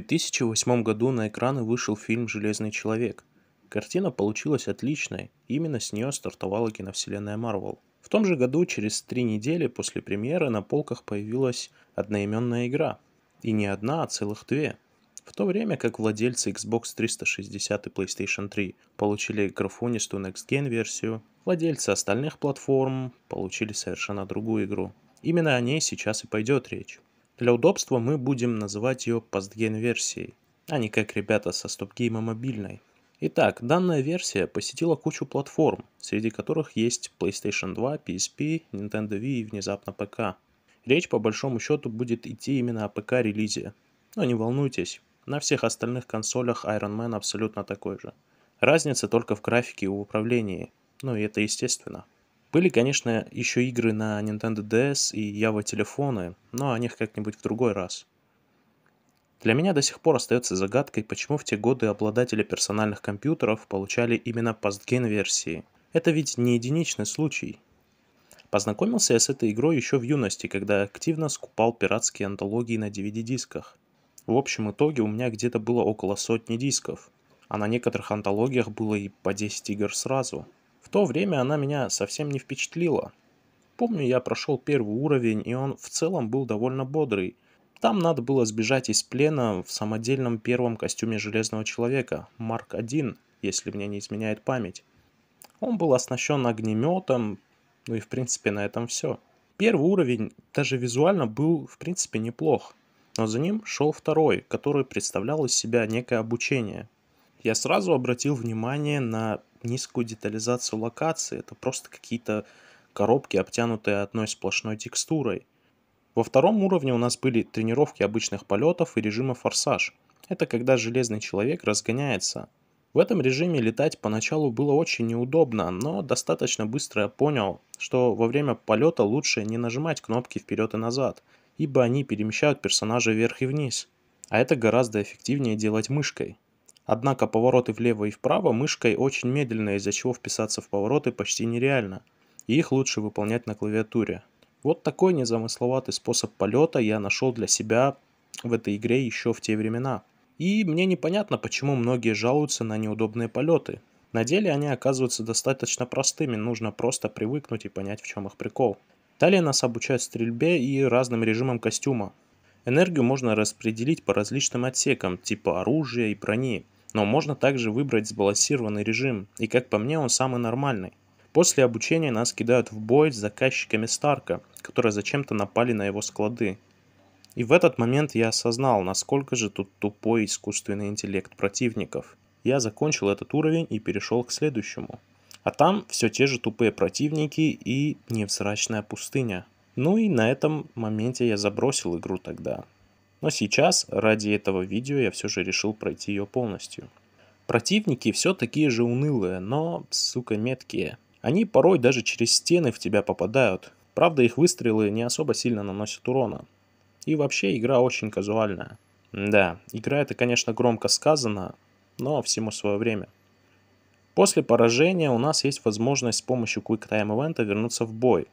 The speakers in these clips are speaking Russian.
2008 году на экраны вышел фильм «Железный человек». Картина получилась отличной, именно с нее стартовала киновселенная Марвел. В том же году, через три недели после премьеры, на полках появилась одноименная игра. И не одна, а целых две. В то время как владельцы Xbox 360 и PlayStation 3 получили графонистую Next Gen версию, владельцы остальных платформ получили совершенно другую игру. Именно о ней сейчас и пойдет речь. Для удобства мы будем называть ее PastGame версией, а не как ребята со StopGame мобильной. Итак, данная версия посетила кучу платформ, среди которых есть PlayStation 2, PSP, Nintendo Wii и внезапно ПК. Речь по большому счету будет идти именно о ПК-релизе. Но не волнуйтесь, на всех остальных консолях Iron Man абсолютно такой же. Разница только в графике и управлении, ну и это естественно. Были, конечно, еще игры на Nintendo DS и Java телефоны, но о них как-нибудь в другой раз. Для меня до сих пор остается загадкой, почему в те годы обладатели персональных компьютеров получали именно пастген версии. Это ведь не единичный случай. Познакомился я с этой игрой еще в юности, когда активно скупал пиратские антологии на DVD-дисках. В общем итоге у меня где-то было около сотни дисков, а на некоторых антологиях было и по 10 игр сразу – то время она меня совсем не впечатлила. Помню, я прошел первый уровень, и он в целом был довольно бодрый. Там надо было сбежать из плена в самодельном первом костюме Железного Человека, Марк 1, если мне не изменяет память. Он был оснащен огнеметом, ну и в принципе на этом все. Первый уровень даже визуально был в принципе неплох, но за ним шел второй, который представлял из себя некое обучение. Я сразу обратил внимание на низкую детализацию локации. Это просто какие-то коробки, обтянутые одной сплошной текстурой. Во втором уровне у нас были тренировки обычных полетов и режима форсаж. Это когда железный человек разгоняется. В этом режиме летать поначалу было очень неудобно, но достаточно быстро я понял, что во время полета лучше не нажимать кнопки вперед и назад, ибо они перемещают персонажа вверх и вниз. А это гораздо эффективнее делать мышкой. Однако повороты влево и вправо мышкой очень медленно, из-за чего вписаться в повороты почти нереально, и их лучше выполнять на клавиатуре. Вот такой незамысловатый способ полета я нашел для себя в этой игре еще в те времена. И мне непонятно, почему многие жалуются на неудобные полеты. На деле они оказываются достаточно простыми, нужно просто привыкнуть и понять, в чем их прикол. Далее нас обучают стрельбе и разным режимам костюма. Энергию можно распределить по различным отсекам, типа оружия и брони. Но можно также выбрать сбалансированный режим, и как по мне он самый нормальный. После обучения нас кидают в бой с заказчиками Старка, которые зачем-то напали на его склады. И в этот момент я осознал, насколько же тут тупой искусственный интеллект противников. Я закончил этот уровень и перешел к следующему. А там все те же тупые противники и невзрачная пустыня. Ну и на этом моменте я забросил игру тогда. Но сейчас, ради этого видео, я все же решил пройти ее полностью. Противники все такие же унылые, но, сука, меткие. Они порой даже через стены в тебя попадают. Правда, их выстрелы не особо сильно наносят урона. И вообще, игра очень казуальная. Да, игра это, конечно, громко сказано, но всему свое время. После поражения у нас есть возможность с помощью QuickTime Event вернуться в бой,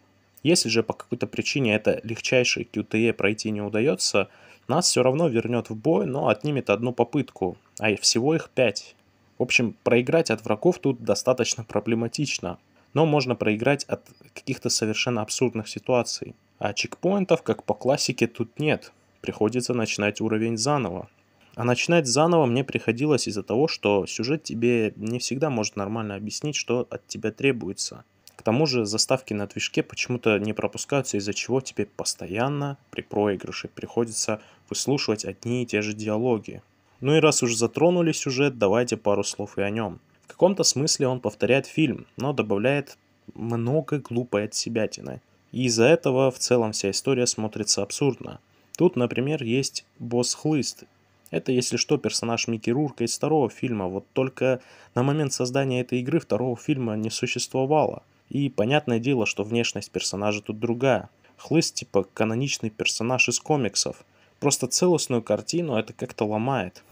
если же по какой-то причине это легчайшее QTE пройти не удается, нас все равно вернет в бой, но отнимет одну попытку, а всего их пять. В общем, проиграть от врагов тут достаточно проблематично, но можно проиграть от каких-то совершенно абсурдных ситуаций. А чекпоинтов, как по классике, тут нет. Приходится начинать уровень заново. А начинать заново мне приходилось из-за того, что сюжет тебе не всегда может нормально объяснить, что от тебя требуется – к тому же заставки на движке почему-то не пропускаются, из-за чего тебе постоянно при проигрыше приходится выслушивать одни и те же диалоги. Ну и раз уж затронули сюжет, давайте пару слов и о нем. В каком-то смысле он повторяет фильм, но добавляет много глупой от себятины. И из-за этого в целом вся история смотрится абсурдно. Тут, например, есть босс-хлыст. Это, если что, персонаж Микки Рурка из второго фильма, вот только на момент создания этой игры второго фильма не существовало. И понятное дело, что внешность персонажа тут другая. Хлыст типа каноничный персонаж из комиксов. Просто целостную картину это как-то ломает.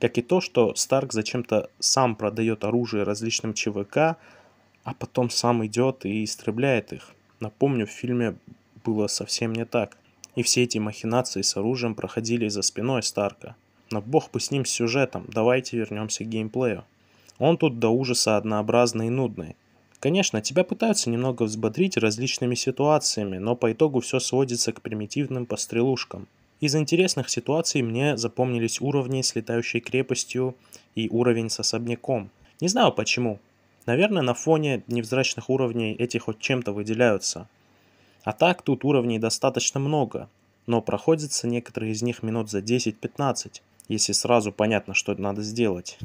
Как и то, что Старк зачем-то сам продает оружие различным ЧВК, а потом сам идет и истребляет их. Напомню, в фильме было совсем не так. И все эти махинации с оружием проходили за спиной Старка. Но бог бы с ним сюжетом, давайте вернемся к геймплею. Он тут до ужаса однообразный и нудный. Конечно, тебя пытаются немного взбодрить различными ситуациями, но по итогу все сводится к примитивным пострелушкам. Из интересных ситуаций мне запомнились уровни с летающей крепостью и уровень с особняком. Не знаю почему. Наверное, на фоне невзрачных уровней эти хоть чем-то выделяются. А так тут уровней достаточно много, но проходится некоторые из них минут за 10-15, если сразу понятно, что надо сделать.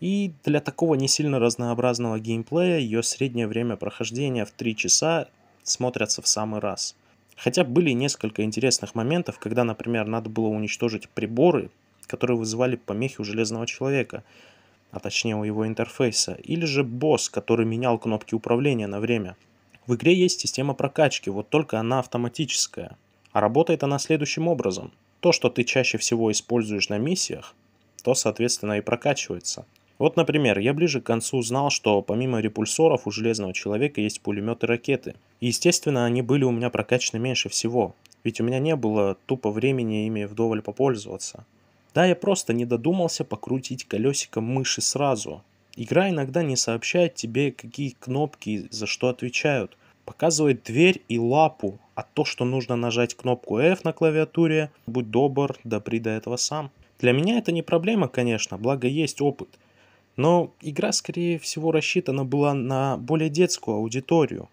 И для такого не сильно разнообразного геймплея ее среднее время прохождения в 3 часа смотрятся в самый раз. Хотя были несколько интересных моментов, когда, например, надо было уничтожить приборы, которые вызывали помехи у Железного Человека, а точнее у его интерфейса, или же босс, который менял кнопки управления на время. В игре есть система прокачки, вот только она автоматическая. А работает она следующим образом. То, что ты чаще всего используешь на миссиях, то, соответственно, и прокачивается. Вот, например, я ближе к концу узнал, что помимо репульсоров у Железного Человека есть пулеметы ракеты. И, естественно, они были у меня прокачаны меньше всего, ведь у меня не было тупо времени ими вдоволь попользоваться. Да, я просто не додумался покрутить колесиком мыши сразу. Игра иногда не сообщает тебе, какие кнопки за что отвечают. Показывает дверь и лапу, а то, что нужно нажать кнопку F на клавиатуре, будь добр, допри да до этого сам. Для меня это не проблема, конечно, благо есть опыт – но игра, скорее всего, рассчитана была на более детскую аудиторию.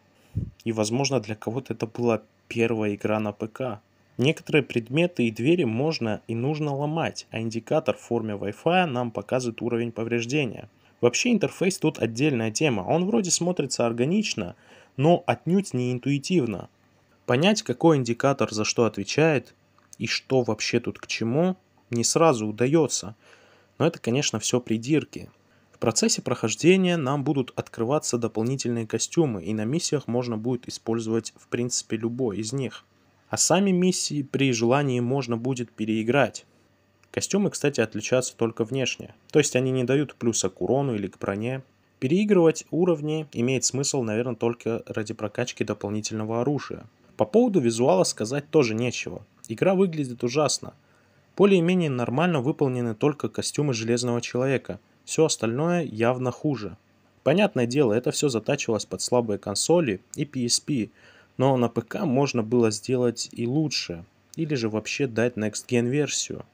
И, возможно, для кого-то это была первая игра на ПК. Некоторые предметы и двери можно и нужно ломать, а индикатор в форме Wi-Fi нам показывает уровень повреждения. Вообще интерфейс тут отдельная тема. Он вроде смотрится органично, но отнюдь не интуитивно. Понять, какой индикатор за что отвечает и что вообще тут к чему, не сразу удается. Но это, конечно, все придирки. В процессе прохождения нам будут открываться дополнительные костюмы, и на миссиях можно будет использовать в принципе любой из них. А сами миссии при желании можно будет переиграть. Костюмы, кстати, отличаются только внешне, то есть они не дают плюса к урону или к броне. Переигрывать уровни имеет смысл, наверное, только ради прокачки дополнительного оружия. По поводу визуала сказать тоже нечего. Игра выглядит ужасно. Более-менее нормально выполнены только костюмы Железного Человека – все остальное явно хуже. Понятное дело, это все затачивалось под слабые консоли и PSP, но на ПК можно было сделать и лучше, или же вообще дать Next Gen версию.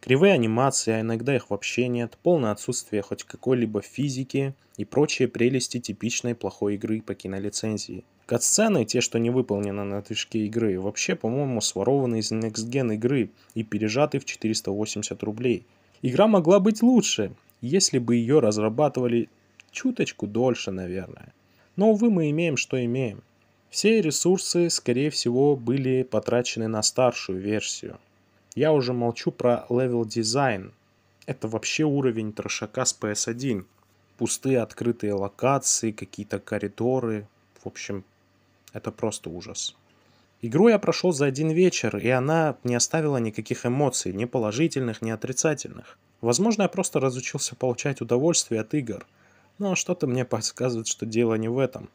Кривые анимации, а иногда их вообще нет, полное отсутствие хоть какой-либо физики и прочие прелести типичной плохой игры по кинолицензии. Катсцены, те, что не выполнены на движке игры, вообще, по-моему, сворованы из Next Gen игры и пережаты в 480 рублей. Игра могла быть лучше, если бы ее разрабатывали чуточку дольше, наверное. Но, увы, мы имеем, что имеем. Все ресурсы, скорее всего, были потрачены на старшую версию. Я уже молчу про левел дизайн. Это вообще уровень трошака с PS1. Пустые открытые локации, какие-то коридоры. В общем, это просто ужас. Игру я прошел за один вечер, и она не оставила никаких эмоций, ни положительных, ни отрицательных. Возможно, я просто разучился получать удовольствие от игр, но ну, а что-то мне подсказывает, что дело не в этом.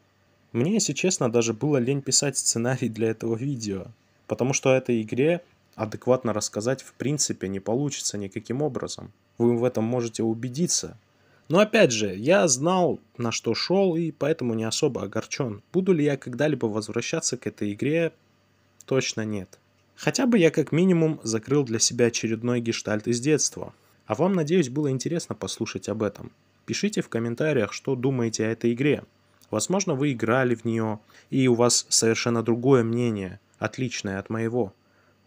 Мне, если честно, даже было лень писать сценарий для этого видео, потому что о этой игре адекватно рассказать в принципе не получится никаким образом. Вы в этом можете убедиться. Но опять же, я знал, на что шел, и поэтому не особо огорчен. Буду ли я когда-либо возвращаться к этой игре? Точно нет. Хотя бы я как минимум закрыл для себя очередной гештальт из детства – а вам, надеюсь, было интересно послушать об этом. Пишите в комментариях, что думаете о этой игре. Возможно, вы играли в нее, и у вас совершенно другое мнение, отличное от моего.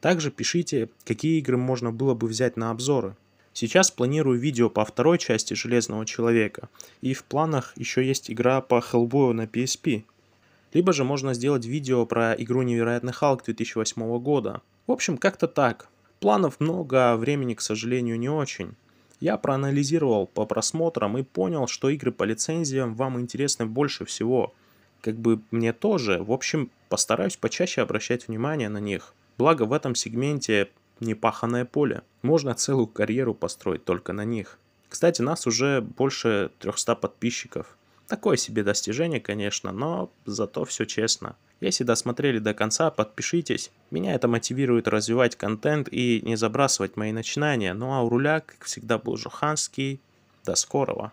Также пишите, какие игры можно было бы взять на обзоры. Сейчас планирую видео по второй части Железного Человека, и в планах еще есть игра по Хеллбою на PSP. Либо же можно сделать видео про игру Невероятный Халк 2008 года. В общем, как-то так. Планов много, а времени, к сожалению, не очень. Я проанализировал по просмотрам и понял, что игры по лицензиям вам интересны больше всего. Как бы мне тоже. В общем, постараюсь почаще обращать внимание на них. Благо в этом сегменте непаханное поле. Можно целую карьеру построить только на них. Кстати, нас уже больше 300 подписчиков. Такое себе достижение, конечно, но зато все честно. Если досмотрели до конца, подпишитесь. Меня это мотивирует развивать контент и не забрасывать мои начинания. Ну а у руля, как всегда, был Жуханский. До скорого.